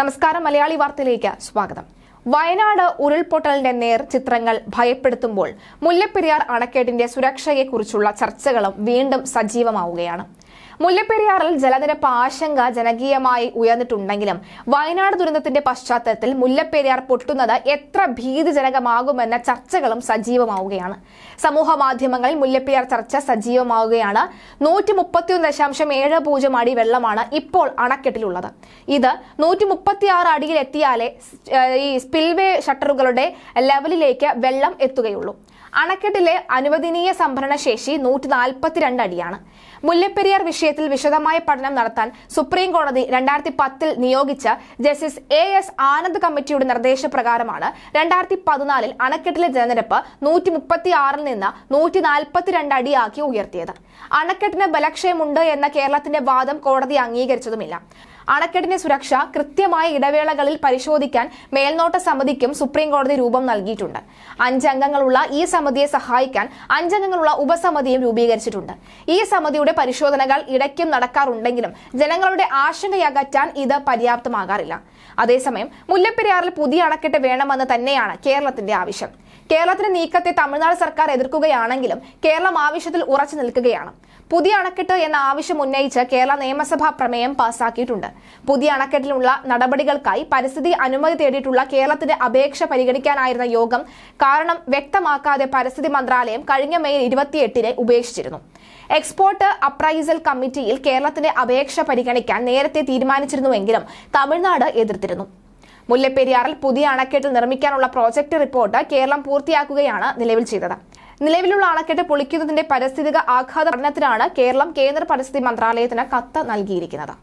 നമസ്കാരം മലയാളി വാർത്തയിലേക്ക് സ്വാഗതം വയനാട് ഉരുൾപൊട്ടലിന്റെ നേർ ചിത്രങ്ങൾ ഭയപ്പെടുത്തുമ്പോൾ മുല്ലപ്പെരിയാർ അണക്കെട്ടിന്റെ സുരക്ഷയെക്കുറിച്ചുള്ള ചർച്ചകളും വീണ്ടും സജീവമാവുകയാണ് മുല്ലപ്പെരിയാറിൽ ജലനിരപ്പ് ആശങ്ക ജനകീയമായി ഉയർന്നിട്ടുണ്ടെങ്കിലും വയനാട് ദുരന്തത്തിന്റെ പശ്ചാത്തലത്തിൽ മുല്ലപ്പെരിയാർ പൊട്ടുന്നത് എത്ര ഭീതിജനകമാകുമെന്ന ചർച്ചകളും സജീവമാവുകയാണ് സമൂഹ മാധ്യമങ്ങളിൽ മുല്ലപ്പെരിയാർ ചർച്ച സജീവമാവുകയാണ് നൂറ്റി മുപ്പത്തിയൊന്ന് ദശാംശം ഏഴ് പൂജ്യം അടി വെള്ളമാണ് ഇപ്പോൾ അണക്കെട്ടിലുള്ളത് ഇത് നൂറ്റി മുപ്പത്തിയാറ് അടിയിൽ എത്തിയാലേ ഈ സ്പിൽവേ ഷട്ടറുകളുടെ ലെവലിലേക്ക് വെള്ളം എത്തുകയുള്ളൂ അണക്കെട്ടിലെ അനുവദനീയ സംഭരണശേഷി നൂറ്റി നാൽപ്പത്തിരണ്ട് അടിയാണ് മുല്ലപ്പെരിയാർ വിഷയം വിഷയത്തിൽ വിശദമായ പഠനം നടത്താൻ സുപ്രീം കോടതി രണ്ടായിരത്തി പത്തിൽ നിയോഗിച്ച ജസ്റ്റിസ് എ എസ് ആനന്ദ് കമ്മിറ്റിയുടെ നിർദ്ദേശപ്രകാരമാണ് രണ്ടായിരത്തി പതിനാലിൽ അണക്കെട്ടിലെ ജലനിരപ്പ് നൂറ്റി മുപ്പത്തി ആറിൽ നിന്ന് നൂറ്റി നാൽപ്പത്തിരണ്ട് അടിയാക്കി ഉയർത്തിയത് അണക്കെട്ടിന് ബലക്ഷയമുണ്ട് എന്ന കേരളത്തിന്റെ വാദം കോടതി അംഗീകരിച്ചതുമില്ല അണക്കെട്ടിന്റെ സുരക്ഷ കൃത്യമായ ഇടവേളകളിൽ പരിശോധിക്കാൻ മേൽനോട്ട സമിതിക്കും സുപ്രീംകോടതി രൂപം നൽകിയിട്ടുണ്ട് അഞ്ചംഗങ്ങളുള്ള ഈ സമിതിയെ സഹായിക്കാൻ അഞ്ചംഗങ്ങളുള്ള ഉപസമിതിയും രൂപീകരിച്ചിട്ടുണ്ട് ഈ സമിതിയുടെ പരിശോധനകൾ ഇടയ്ക്കും നടക്കാറുണ്ടെങ്കിലും ജനങ്ങളുടെ ആശങ്കയകറ്റാൻ ഇത് പര്യാപ്തമാകാറില്ല അതേസമയം മുല്ലപ്പെരിയാറിൽ പുതിയ അണക്കെട്ട് വേണമെന്ന് തന്നെയാണ് കേരളത്തിന്റെ ആവശ്യം കേരളത്തിന്റെ നീക്കത്തെ തമിഴ്നാട് സർക്കാർ എതിർക്കുകയാണെങ്കിലും കേരളം ആവശ്യത്തിൽ ഉറച്ചു നിൽക്കുകയാണ് പുതിയ അണക്കെട്ട് എന്ന ആവശ്യം ഉന്നയിച്ച് കേരള നിയമസഭാ പ്രമേയം പാസാക്കിയിട്ടുണ്ട് പുതിയ അണക്കെട്ടിലുള്ള നടപടികൾക്കായി പരിസ്ഥിതി അനുമതി തേടിയിട്ടുള്ള കേരളത്തിന്റെ അപേക്ഷ പരിഗണിക്കാനായിരുന്ന യോഗം കാരണം വ്യക്തമാക്കാതെ പരിസ്ഥിതി മന്ത്രാലയം കഴിഞ്ഞ മെയ് ഇരുപത്തിയെട്ടിന് ഉപേക്ഷിച്ചിരുന്നു എക്സ്പോർട്ട് അപ്രൈസൽ കമ്മിറ്റിയിൽ കേരളത്തിന്റെ അപേക്ഷ പരിഗണിക്കാൻ നേരത്തെ തീരുമാനിച്ചിരുന്നുവെങ്കിലും തമിഴ്നാട് എതിർത്തിരുന്നു മുല്ലപ്പെരിയാറിൽ പുതിയ അണക്കെട്ട് നിർമ്മിക്കാനുള്ള പ്രോജക്ട് റിപ്പോർട്ട് കേരളം പൂർത്തിയാക്കുകയാണ് നിലവിൽ ചെയ്തത് നിലവിലുള്ള അണക്കെട്ട് പൊളിക്കുന്നതിന്റെ പരിസ്ഥിതിക ആഘാത പഠനത്തിനാണ് കേരളം കേന്ദ്ര പരിസ്ഥിതി മന്ത്രാലയത്തിന് കത്ത് നൽകിയിരിക്കുന്നത്